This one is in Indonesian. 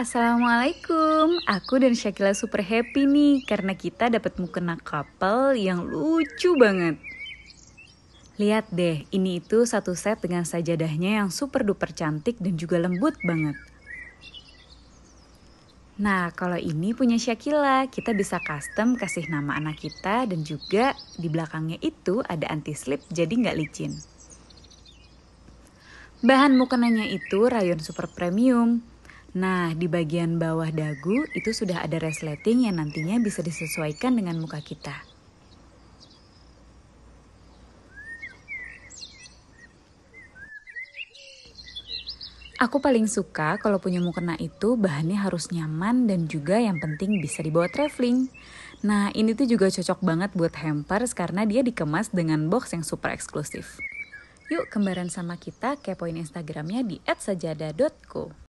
Assalamualaikum, aku dan Syakila super happy nih karena kita dapat mukena couple yang lucu banget. Lihat deh, ini itu satu set dengan sajadahnya yang super duper cantik dan juga lembut banget. Nah, kalau ini punya Syakila, kita bisa custom kasih nama anak kita dan juga di belakangnya itu ada anti-slip jadi nggak licin. Bahan mukenanya itu rayon super premium, Nah, di bagian bawah dagu itu sudah ada resleting yang nantinya bisa disesuaikan dengan muka kita. Aku paling suka kalau punya mukena itu bahannya harus nyaman dan juga yang penting bisa dibawa traveling. Nah ini tuh juga cocok banget buat hampers karena dia dikemas dengan box yang super eksklusif. Yuk kembaran sama kita kepoin Instagramnya di @sajada.co.